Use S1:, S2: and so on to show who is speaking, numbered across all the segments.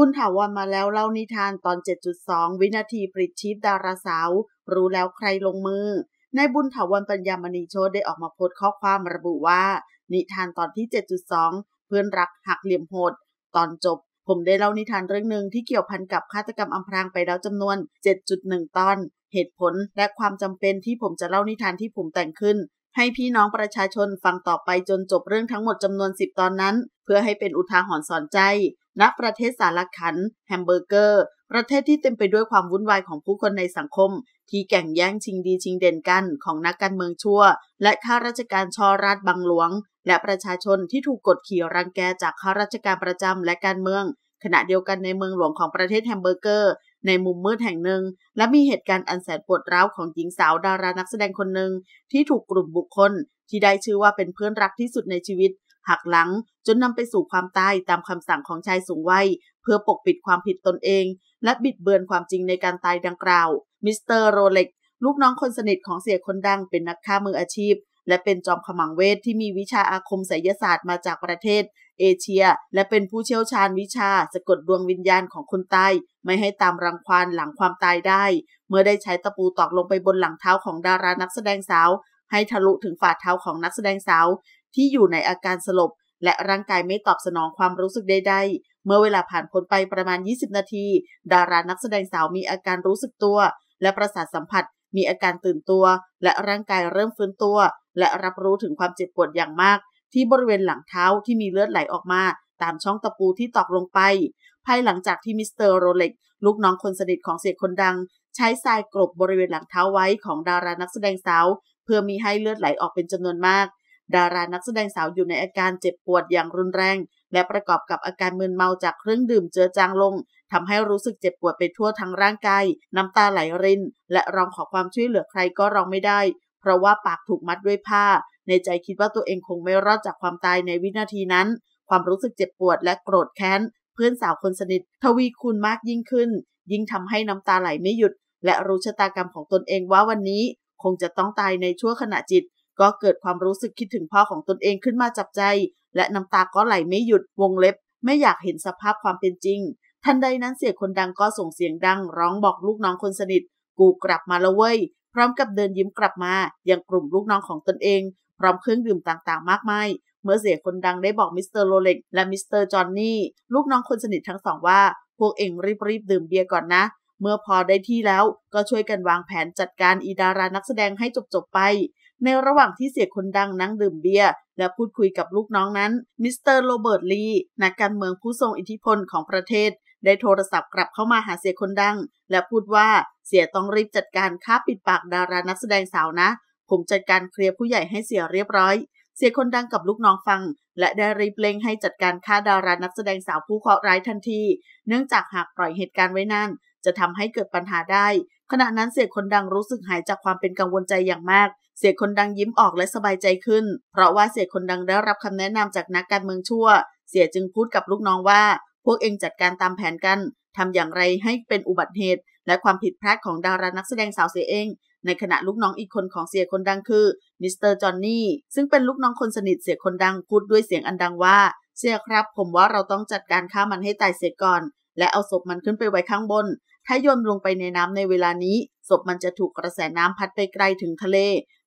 S1: บุญถาวรมาแล้วเล่านิทานตอน 7.2 วินาทีปริชีพดาราสาว รู้แล้วใครลงมือนายบุญถาวรปัญญามณีโชตได้ออกมาโพสต์ข้อความระบุว่า นิทานตอนที่ 7.2 เพื่อนรักหักเหลี่ยมโหด ตอนจบ ผมได้เล่านิทานเรื่องหนึ่งที่เกี่ยวพันกับฆาตกรรมอำพรางไปแล้วจำนวน 7.1 ตอน เหตุผลและความจำเป็นที่ผมจะเล่านิทานที่ผมแต่งขึ้น ให้พี่น้องประชาชนฟังต่อไปจนจบเรื่องทั้งหมดจำนวน 10 ตอนนั้น เพื่อให้เป็นอุทาหรณ์สอนใจณประเทศสารคัน แฮมเบอร์เกอร์ ประเทศที่เต็มไปด้วยความวุ่นวายของผู้คนในสังคมที่แก่งแย่งชิงดีชิงเด่นกันของนักการเมืองชั่ว และข้าราชการชอราชบังหลวง และประชาชนที่ถูกกดขี่รังแกจากข้าราชการประจำและการเมือง ขณะเดียวกันในเมืองหลวงของประเทศแฮมเบอร์เกอร์ ในมุมมืดแห่งหนึ่งและมีเหตุการณ์อันแสนปวดร้าวของหญิงสาวดารานักแสดงคนหนึ่ง ที่ถูกกลุ่มบุคคลที่ได้ชื่อว่าเป็นเพื่อนรักที่สุดในชีวิตหักหลังจนนำไปสู่ความตายตามคำสั่งของชายสูงวัยเพื่อปกปิดความผิดตนเองและบิดเบือนความจริงในการตายดังกล่าว มิสเตอร์โรเล็ก ลูกน้องคนสนิทของเสียคนดังเป็นนักฆ่ามืออาชีพ และเป็นจอมขมังเวทที่มีวิชาอาคมไสยศาสตร์มาจากประเทศ เอเชีย และเป็นผู้เชี่ยวชาญวิชาสะกดดวงวิญญาณของคนตายไม่ให้ตามรังควานหลังความตายได้ เมื่อได้ใช้ตะปูตอกลงไปบนหลังเท้าของดารานักแสดงสาวให้ทะลุถึงฝ่าเท้าของนักแสดงสาวที่อยู่ในอาการสลบและร่างกายไม่ตอบสนองความรู้สึกใดๆ เมื่อเวลาผ่านพ้นไปประมาณ 20 นาที ดารานักแสดงสาวมีอาการรู้สึกตัว และประสาทสัมผัส มีอาการตื่นตัว และร่างกายเริ่มฟื้นตัว และรับรู้ถึงความเจ็บปวดอย่างมาก ที่บริเวณหลังเท้าที่มีเลือดไหลออกมา ตามช่องตะปูที่ตอกลงไปภายหลังจากที่มิสเตอร์โรเล็กลูกน้องคนสนิทของเสียคนดัง ใช้ทรายกรบบริเวณหลังเท้าไว้ของดารานักแสดงสาวเพื่อมีให้เลือดไหลออกเป็นจำนวนมากดารานักแสดงสาวอยู่ในอาการเจ็บปวดอย่างรุนแรงและประกอบกับอาการมึนเมาจากเครื่องดื่มเจือจางลงทำให้รู้สึกเจ็บปวดไปทั่วทั้งร่างกายน้ำตาไหลรินและร้องขอความช่วยเหลือใครก็ร้องไม่ได้เพราะว่าปากถูกมัดด้วยผ้า ในใจคิดว่าตัวเองคงไม่รอดจากความตายในวินาทีนั้น ความรู้สึกเจ็บปวดและโกรธแค้นเพื่อนสาวคนสนิททวีคูณมากยิ่งขึ้น ยิ่งทำให้น้ำตาไหลไม่หยุดและรู้ชะตากรรมของตนเองว่าวันนี้คงจะต้องตายในชั่วขณะจิตก็เกิดความรู้สึกคิดถึงพ่อของตนเองขึ้นมาจับใจและน้ำตาก็ไหลไม่หยุดวงเล็บไม่อยากเห็นสภาพความเป็นจริงทันใดนั้นเสียงคนดังก็ส่งเสียงดัง ร้องบอกลูกน้องคนสนิทกูกลับมาแล้วเว้ย พร้อมกับเดินยิ้มกลับมา ยังกลุ่มลูกน้องของตนเอง พร้อมเครื่องดื่มต่างๆ มากมายเมื่อเสียคนดังได้บอกมิสเตอร์โรเล็กและมิสเตอร์จอห์นนี่ลูกน้องคนสนิททั้งสองว่าพวกเองรีบๆดื่มเบียร์ก่อนนะ เมื่อพอได้ที่แล้วก็ช่วยกันวางแผนจัดการอีดารานักแสดงให้จบๆไปในระหว่างที่เสียคนดังนั่งดื่มเบียร์และพูดคุยกับลูกน้องนั้น มิสเตอร์โรเบิร์ตลี นักการเมืองผู้ทรงอิทธิพลของประเทศ ได้โทรศัพท์กลับเข้ามาหาเสียคนดังและพูดว่า เสียต้องรีบจัดการค่าปิดปากดารานักแสดงสาวนะ ผมจัดการเคลียร์ผู้ใหญ่ให้เสียเรียบร้อย เสียคนดังกับลูกน้องฟังและได้รีบเร่งให้จัดการค่าดารานักแสดงสาวผู้เคราะห์ร้ายทันที เนื่องจากหากปล่อยเหตุการณ์ไว้นานจะทำให้เกิดปัญหาได้ ขณะนั้นเสียคนดังรู้สึกหายจากความเป็นกังวลใจอย่างมาก เสียคนดังยิ้มออกและสบายใจขึ้น เพราะว่าเสียคนดังได้รับคำแนะนำจากนักการเมืองชั่ว เสียจึงพูดกับลูกน้องว่า พวกเองจัดการตามแผนกัน ทำอย่างไรให้เป็นอุบัติเหตุ และความผิดพลาดของดารานักแสดงสาวเสียเอง ในขณะลูกน้องอีกคนของเสียคนดังคือมิสเตอร์จอห์นนี่ซึ่งเป็นลูกน้องคนสนิทเสียคนดังพูดด้วยเสียงอันดังว่าเสียครับ ผมว่าเราต้องจัดการฆ่ามันให้ตายเสียก่อนและเอาศพมันขึ้นไปไว้ข้างบน ถ้าโยนลงไปในน้ำในเวลานี้ ศพมันจะถูกกระแสน้ำพัดไปไกลถึงทะเล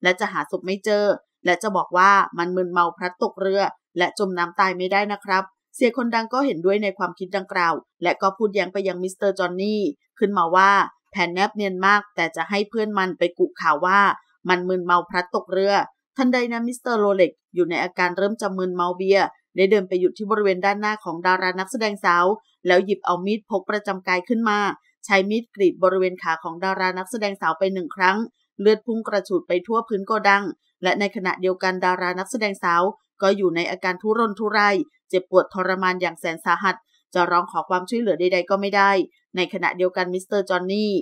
S1: และจะหาศพไม่เจอ และจะบอกว่ามันมึนเมาพลัดตกเรือ และจมน้ำตายไม่ได้นะครับ เสียคนดังก็เห็นด้วยในความคิดดังกล่าว และก็พูดยังไปยังมิสเตอร์จอนนี่ขึ้นมาว่าแผนแนบเนียนมาก แต่จะให้เพื่อนมันไปกุข่าวว่า มันมึนเมาพลัดตกเรือ ทันใดนั้นมิสเตอร์โรเล็กอยู่ในอาการเริ่มจะมึนเมาเบียร์ได้เดินไปหยุดที่บริเวณด้านหน้าของดารานักแสดงสาวแล้วหยิบเอามีดพกประจำกายขึ้นมาใช้มีดกรีดบริเวณขาของดารานักแสดงสาวไปหนึ่งครั้ง เลือดพุ่งกระฉูดไปทั่วพื้นโกดัง และในขณะเดียวกันดารานักแสดงสาว ก็อยู่ในอาการทุรนทุราย เจ็บปวดทรมานอย่างแสนสาหัสจะร้องขอความช่วยเหลือใดๆก็ไม่ได้ ในขณะเดียวกันมิสเตอร์จอห์นนี่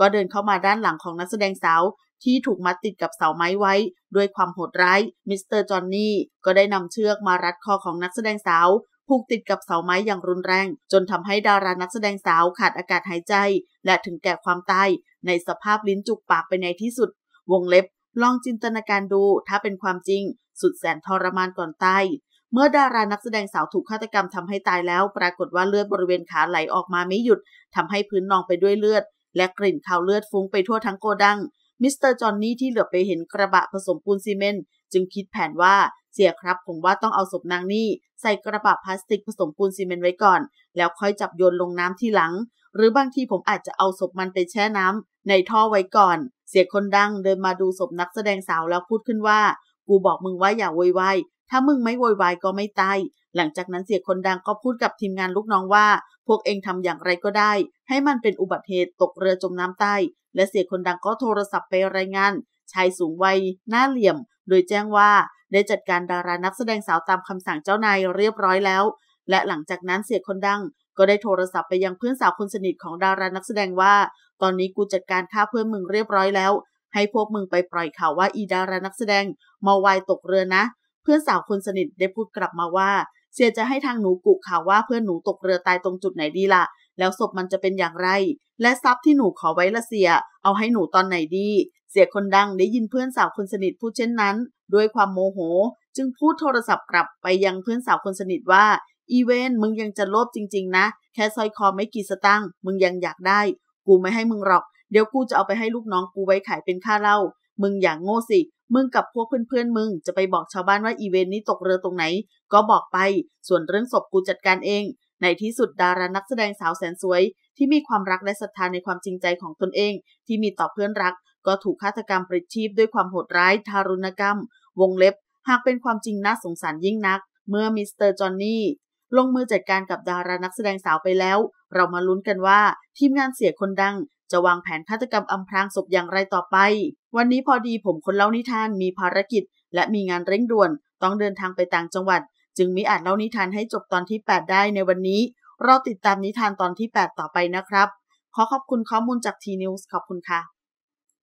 S1: ก็เดินเข้ามาด้านหลังของนักแสดงสาว ที่ถูกมัดติดกับเสาไม้ไว้ ด้วยความโหดร้ายมิสเตอร์จอห์นนี่ก็ได้นำเชือกมารัดคอของนักแสดงสาวผูกติดกับเสาไม้อย่างรุนแรง จนทำให้ดารานักแสดงสาวขาดอากาศหายใจ และถึงแก่ความตายในสภาพลิ้นจุกปากไปในที่สุด วงเล็บลองจินตนาการดูถ้าเป็นความจริง สุดแสนทรมานก่อนตายเมื่อดารานักแสดงสาวถูกฆาตกรรมทำให้ตายแล้วปรากฏว่าเลือดบริเวณขาไหลออกมาไม่หยุดทำให้พื้นนองไปด้วยเลือด และกลิ่นคาวเลือดฟุ้งไปทั่วทั้งโกดังมิสเตอร์จอนนี่ที่เหลือไปเห็นกระบะผสมปูนซีเมนต์จึงคิดแผนว่าเสียครับผมว่าต้องเอาศพนางนี่ใส่กระป๋าพลาสติกผสมปูนซีเมนต์ไว้ก่อน แล้วค่อยจับโยนลงน้ำที่หลัง หรือบางทีผมอาจจะเอาศพมันไปแช่น้ำ ในท่อไว้ก่อน เสียคนดังเดินมาดูศพนักแสดงสาวแล้วพูดขึ้นว่า กูบอกมึงว่าอย่าโวยวายถ้ามึงไม่โวยวายก็ไม่ตายหลังจากนั้นเสียคนดังก็พูดกับทีมงานลูกน้องว่า พวกเองทำอย่างไรก็ได้ ให้มันเป็นอุบัติเหตุตกเรือจมน้ำใต้ และเสียคนดังก็โทรศัพท์ไปรายงาน ชายสูงวัยหน้าเหลี่ยม โดยแจ้งว่าได้จัดการดารานักแสดงสาวตามคำสั่งเจ้านายเรียบร้อยแล้ว และหลังจากนั้นเสียคนดังก็ได้โทรศัพท์ไปยังเพื่อนสาวคนสนิทของดารานักแสดงว่า ตอนนี้กูจัดการฆ่าเพื่อนมึงเรียบร้อยแล้ว ให้พวกมึงไปปล่อยข่าวว่า อีดารานักแสดงมาวายตกเรือนะ เพื่อนสาวคนสนิทได้พูดกลับมาว่าเสียจะให้ทางหนูกุข่าวว่าเพื่อนหนูตกเรือตายตรงจุดไหนดีละ่ะแล้วศพมันจะเป็นอย่างไร และทรัพย์ที่หนูขอไว้ละเสียเอาให้หนูตอนไหนดีเสียคนดังได้ยินเพื่อนสาวคนสนิทพูดเช่นนั้นด้วยความโมโหจึงพูดโทรศัพท์กลับไปยังเพื่อนสาวคนสนิทว่า อีเวนมึงยังจะโลภจริงๆนะ แค่สร้อยคอไม่กี่สตางค์มึงยังอยากได้ กูไม่ให้มึงหรอก เดี๋ยวกูจะเอาไปให้ลูกน้องกูไว้ขายเป็นค่าเหล้ามึงอย่างโง่สิ มึงกับพวกเพื่อนๆ มึงจะไปบอกชาวบ้านว่าอีเวนนี้ตกเรือตรงไหน ก็บอกไปส่วนเรื่องศพกูจัดการเองในที่สุดดารานักแสดงสาวแสนสวยที่มีความรักและศรัทธาในความจริงใจของตนเองที่มีต่อเพื่อนรักก็ถูกฆาตกรรมปริชีพด้วยความโหดร้ายทารุณกรรม วงเล็บหากเป็นความจริงน่าสงสารยิ่งนักเมื่อมิสเตอร์จอห์นนี่ลงมือจัดการกับดารานักแสดงสาวไปแล้ว เรามาลุ้นกันว่าทีมงานเสียคนดังจะวางแผนฆาตกรรมอำพรางศพอย่างไรต่อไป วันนี้พอดีผมคนเล่านิทานมีภารกิจและมีงานเร่งด่วนต้องเดินทางไปต่างจังหวัดจึงมิอาจเล่านิทานให้จบตอนที่ 8 ได้ในวันนี้ เราติดตามนิทานตอนที่ 8 ต่อไปนะครับ ขอขอบคุณข้อมูลจากทีนิวส์ขอบคุณค่ะ